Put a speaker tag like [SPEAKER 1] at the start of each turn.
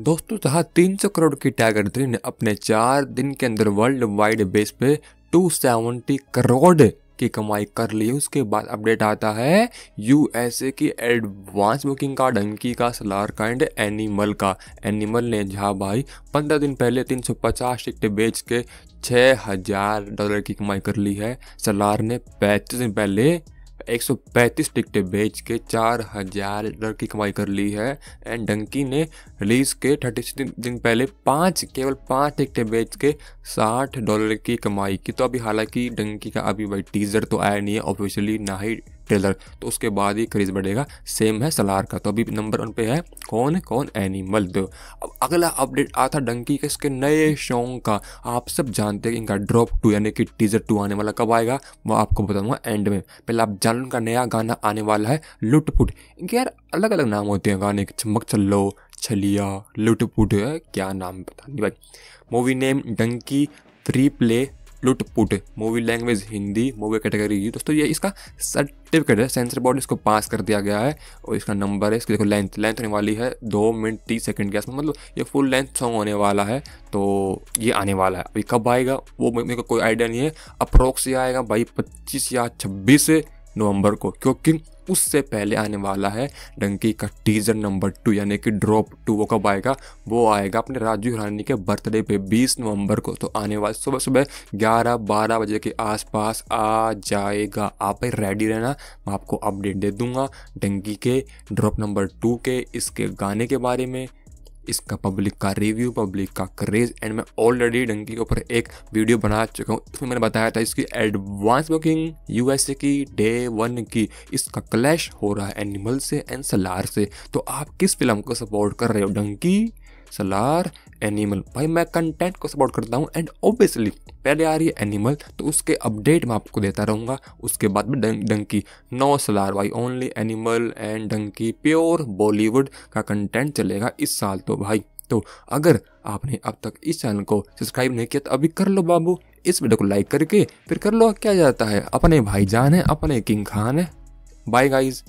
[SPEAKER 1] दोस्तों तीन 300 करोड़ की टाइगर थ्री ने अपने चार दिन के अंदर वर्ल्ड वाइड बेस पे 270 करोड़ की कमाई कर ली उसके बाद अपडेट आता है यूएसए की एडवांस बुकिंग का डंकी का सलार का एंड एनिमल का एनिमल ने जहाँ भाई पंद्रह दिन पहले 350 टिकट बेच के 6000 डॉलर की कमाई कर ली है सलार ने पैंतीस दिन पहले एक सौ पैंतीस टिकटें बेच के चार हजार डॉलर की कमाई कर ली है एंड डंकी ने रिलीज के थर्टी सिक्स दिन पहले पाँच केवल पाँच टिकटें बेच के साठ डॉलर की कमाई की तो अभी हालांकि डंकी का अभी भाई टीजर तो आया नहीं है ऑफिशियली ना ही टेलर तो उसके बाद ही क्रेज बढ़ेगा सेम है सलार का तो अभी नंबर वन पे है कौन कौन एनिमल दो तो अब अगला अपडेट आता डंकी के इसके नए शौक का आप सब जानते हैं इनका ड्रॉप टू यानी कि टीजर टू आने वाला कब आएगा वो आपको बताऊंगा एंड में पहले आप जान उनका नया गाना आने वाला है लुटपुट इनके यार अलग अलग नाम होते हैं गाने के चमक चलो छलिया लुटपुट क्या नाम पता नहीं भाई movie name Dunki free play लुटपुट movie language Hindi movie category की दोस्तों ये इसका सर्टिफिकेट है सेंसर बोर्ड इसको पास कर दिया गया है और इसका नंबर है इसकी देखो लेंथ लेंथ होने वाली है दो मिनट तीस सेकंड के आसपास मतलब ये फुल लेंथ सॉन्ग होने वाला है तो ये आने वाला है अभी कब आएगा वो मेरे को कोई आइडिया नहीं है अप्रोक्स ये आएगा भाई पच्चीस या छब्बीस नवंबर को क्योंकि उससे पहले आने वाला है डंकी का टीजर नंबर टू यानी कि ड्रॉप टू वो कब आएगा वो आएगा अपने राजू हिरानी के बर्थडे पे 20 नवंबर को तो आने वाले सुबह सुबह 11 12 बजे के आसपास आ जाएगा आप रेडी रहना मैं आपको अपडेट दे दूंगा डंकी के ड्रॉप नंबर टू के इसके गाने के बारे में इसका पब्लिक का रिव्यू पब्लिक का क्रेज एंड मैं ऑलरेडी डंकी के ऊपर एक वीडियो बना चुका हूँ इसमें मैंने बताया था इसकी एडवांस बुकिंग यूएसए की डे वन की इसका क्लैश हो रहा है एनिमल से एंड सलार से तो आप किस फिल्म को सपोर्ट कर रहे हो डंकी सलार एनिमल भाई मैं कंटेंट को सपोर्ट करता हूँ एंड ऑब्वियसली पहले आ रही है एनिमल तो उसके अपडेट मैं आपको देता रहूँगा उसके बाद में डं, डंकी नो सलार भाई only Animal and Dunki pure Bollywood का कंटेंट चलेगा इस साल तो भाई तो अगर आपने अब तक इस चैनल को सब्सक्राइब नहीं किया तो अभी कर लो बाबू इस वीडियो को लाइक करके फिर कर लो क्या जाता है अपने भाईजान है अपने किंग खान है बाय गाइज